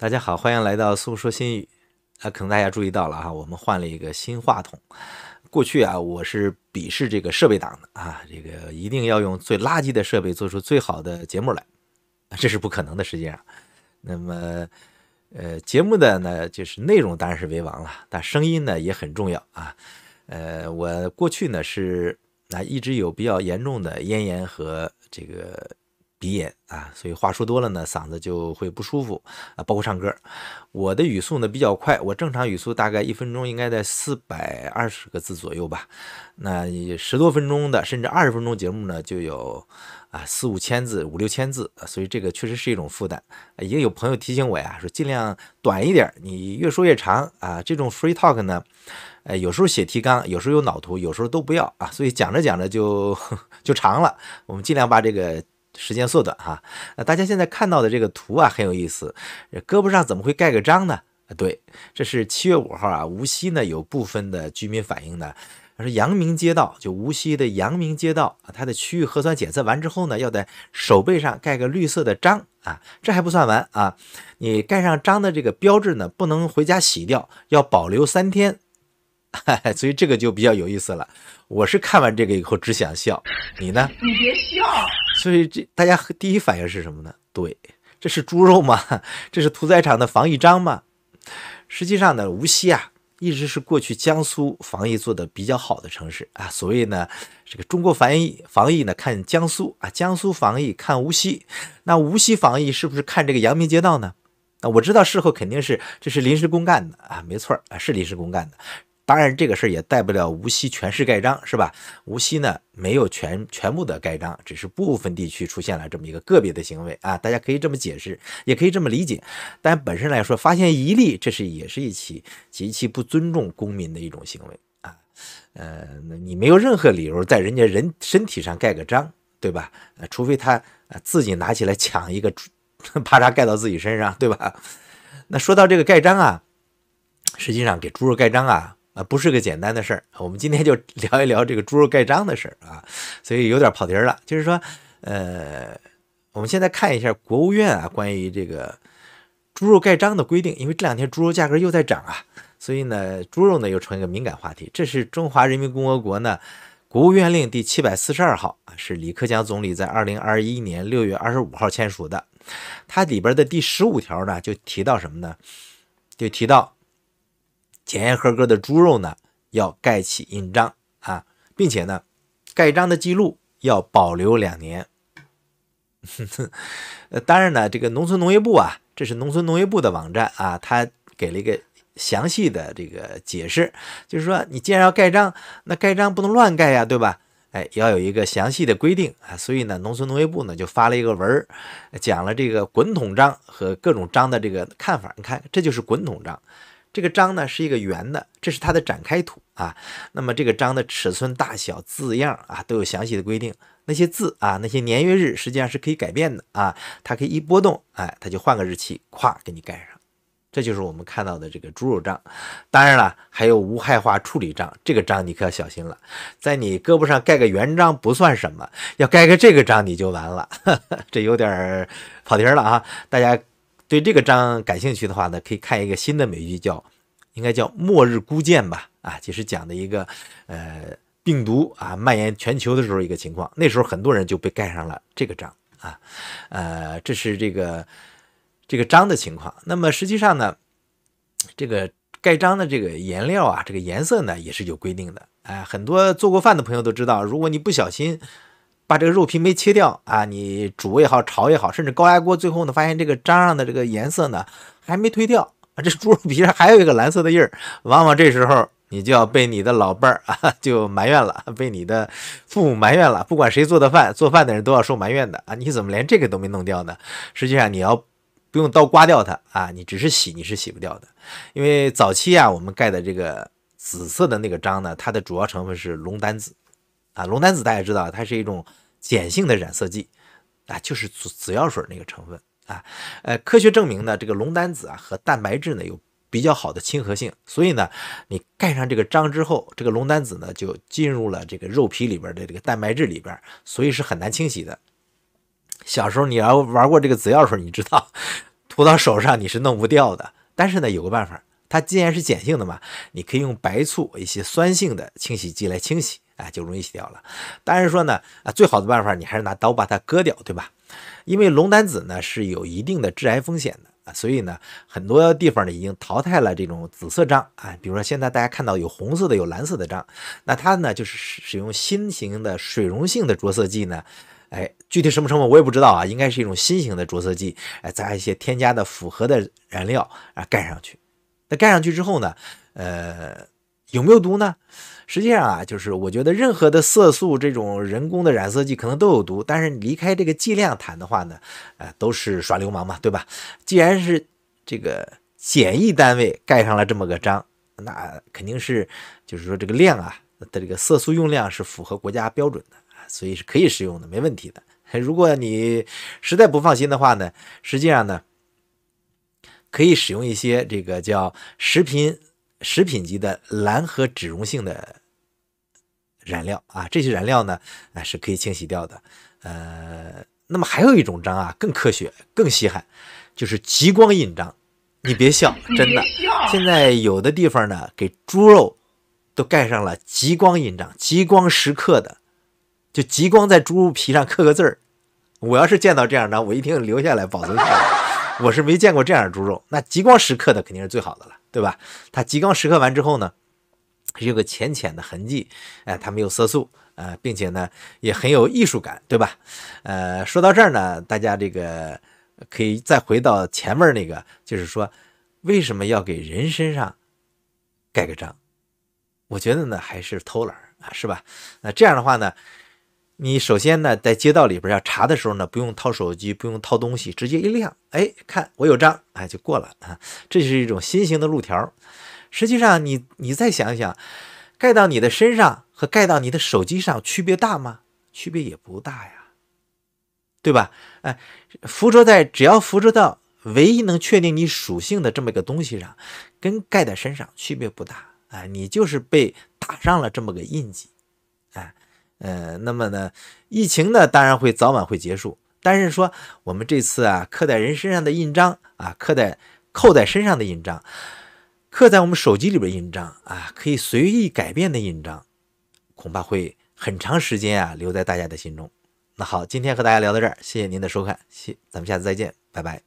大家好，欢迎来到《诉说新语》啊！可能大家注意到了哈，我们换了一个新话筒。过去啊，我是鄙视这个设备党的啊，这个一定要用最垃圾的设备做出最好的节目来，这是不可能的。实际上，那么呃，节目的呢，就是内容当然是为王了，但声音呢也很重要啊。呃，我过去呢是啊一直有比较严重的咽炎和这个。鼻炎啊，所以话说多了呢，嗓子就会不舒服啊。包括唱歌，我的语速呢比较快，我正常语速大概一分钟应该在四百二十个字左右吧。那十多分钟的，甚至二十分钟节目呢，就有啊四五千字、五六千字，所以这个确实是一种负担。也有朋友提醒我呀，说尽量短一点，你越说越长啊。这种 free talk 呢，呃，有时候写提纲，有时候有脑图，有时候都不要啊。所以讲着讲着就 就长了，我们尽量把这个。时间缩短哈，那大家现在看到的这个图啊很有意思，胳膊上怎么会盖个章呢？对，这是七月五号啊，无锡呢有部分的居民反映呢，他说阳明街道就无锡的阳明街道，啊，它的区域核酸检测完之后呢，要在手背上盖个绿色的章啊，这还不算完啊，你盖上章的这个标志呢不能回家洗掉，要保留三天，所以这个就比较有意思了。我是看完这个以后只想笑，你呢？你别笑。所以这大家第一反应是什么呢？对，这是猪肉吗？这是屠宰场的防疫章吗？实际上呢，无锡啊，一直是过去江苏防疫做的比较好的城市啊。所谓呢，这个中国防疫防疫呢，看江苏啊，江苏防疫看无锡，那无锡防疫是不是看这个阳明街道呢？那我知道事后肯定是这是临时工干的啊，没错啊，是临时工干的。当然，这个事儿也带不了无锡全市盖章，是吧？无锡呢没有全全部的盖章，只是部分地区出现了这么一个个别的行为啊。大家可以这么解释，也可以这么理解。但本身来说，发现一例，这是也是一起极其不尊重公民的一种行为啊。呃，你没有任何理由在人家人身体上盖个章，对吧？呃，除非他自己拿起来抢一个，啪嚓盖到自己身上，对吧？那说到这个盖章啊，实际上给猪肉盖章啊。啊，不是个简单的事儿，我们今天就 聊一聊这个猪肉盖章的事儿啊，所以有点跑题了。就是说，呃，我们现在看一下国务院啊关于这个猪肉盖章的规定，因为这两天猪肉价格又在涨啊，所以呢，猪肉呢又成一个敏感话题。这是《中华人民共和国》呢国务院令第七百四十二号啊，是李克强总理在二零二一年六月二十五号签署的。它里边的第十五条呢就提到什么呢？就提到。检验合格的猪肉呢，要盖起印章啊，并且呢，盖章的记录要保留两年。当然呢，这个农村农业部啊，这是农村农业部的网站啊，他给了一个详细的这个解释，就是说你既然要盖章，那盖章不能乱盖呀，对吧？哎，要有一个详细的规定啊，所以呢，农村农业部呢就发了一个文儿，讲了这个滚筒章和各种章的这个看法。你看，这就是滚筒章。这个章呢是一个圆的，这是它的展开图啊。那么这个章的尺寸大小、字样啊都有详细的规定。那些字啊，那些年月日实际上是可以改变的啊，它可以一波动，哎，它就换个日期，咵给你盖上。这就是我们看到的这个猪肉章。当然了，还有无害化处理章，这个章你可要小心了。在你胳膊上盖个圆章不算什么，要盖个这个章你就完了。这有点跑题了啊，大家。对这个章感兴趣的话呢，可以看一个新的美剧，叫应该叫《末日孤舰》吧，啊，就是讲的一个呃病毒啊蔓延全球的时候一个情况，那时候很多人就被盖上了这个章啊，呃，这是这个这个章的情况。那么实际上呢，这个盖章的这个颜料啊，这个颜色呢也是有规定的。哎，很多做过饭的朋友都知道，如果你不小心。把这个肉皮没切掉啊，你煮也好，炒也好，甚至高压锅，最后呢，发现这个章上的这个颜色呢，还没褪掉啊，这猪肉皮上还有一个蓝色的印儿，往往这时候你就要被你的老伴儿啊，就埋怨了，被你的父母埋怨了，不管谁做的饭，做饭的人都要受埋怨的啊，你怎么连这个都没弄掉呢？实际上你要不用刀刮掉它啊，你只是洗你是洗不掉的，因为早期啊，我们盖的这个紫色的那个章呢，它的主要成分是龙胆紫。啊，龙胆紫大家知道，它是一种碱性的染色剂，啊，就是紫药水那个成分啊。呃，科学证明呢，这个龙胆紫啊和蛋白质呢有比较好的亲和性，所以呢，你盖上这个章之后，这个龙胆紫呢就进入了这个肉皮里边的这个蛋白质里边，所以是很难清洗的。小时候你要玩过这个紫药水，你知道涂到手上你是弄不掉的。但是呢，有个办法，它既然是碱性的嘛，你可以用白醋一些酸性的清洗剂来清洗。啊，就容易洗掉了。当然说呢，啊，最好的办法你还是拿刀把它割掉，对吧？因为龙胆紫呢是有一定的致癌风险的啊，所以呢，很多地方呢已经淘汰了这种紫色章啊。比如说现在大家看到有红色的、有蓝色的章，那它呢就是使用新型的水溶性的着色剂呢，哎，具体什么成分我也不知道啊，应该是一种新型的着色剂，哎，加一些添加的复合的燃料啊盖上去。那盖上去之后呢，呃，有没有毒呢？实际上啊，就是我觉得任何的色素这种人工的染色剂可能都有毒，但是你离开这个剂量谈的话呢，呃，都是耍流氓嘛，对吧？既然是这个检疫单位盖上了这么个章，那肯定是就是说这个量啊的这个色素用量是符合国家标准的，所以是可以使用的，没问题的。如果你实在不放心的话呢，实际上呢，可以使用一些这个叫食品。食品级的蓝和脂溶性的燃料啊，这些燃料呢，啊是可以清洗掉的。呃，那么还有一种章啊，更科学、更稀罕，就是极光印章。你别笑，真的。现在有的地方呢，给猪肉都盖上了极光印章、极光时刻的，就极光在猪肉皮上刻个字儿。我要是见到这样的，我一定留下来保存下来。我是没见过这样的猪肉，那极光时刻的肯定是最好的了。对吧？他极光时刻完之后呢，有个浅浅的痕迹，哎，它没有色素，呃，并且呢也很有艺术感，对吧？呃，说到这儿呢，大家这个可以再回到前面那个，就是说为什么要给人身上盖个章？我觉得呢还是偷懒啊，是吧？那这样的话呢？你首先呢，在街道里边要查的时候呢，不用掏手机，不用掏东西，直接一亮，哎，看我有章，哎，就过了啊。这是一种新型的路条。实际上，你你再想想，盖到你的身上和盖到你的手机上区别大吗？区别也不大呀，对吧？哎，附着在只要附着到唯一能确定你属性的这么个东西上，跟盖在身上区别不大哎，你就是被打上了这么个印记，哎。呃，那么呢，疫情呢，当然会早晚会结束，但是说我们这次啊，刻在人身上的印章啊，刻在扣在身上的印章，刻在我们手机里边印章啊，可以随意改变的印章，恐怕会很长时间啊，留在大家的心中。那好，今天和大家聊到这儿，谢谢您的收看，谢，咱们下次再见，拜拜。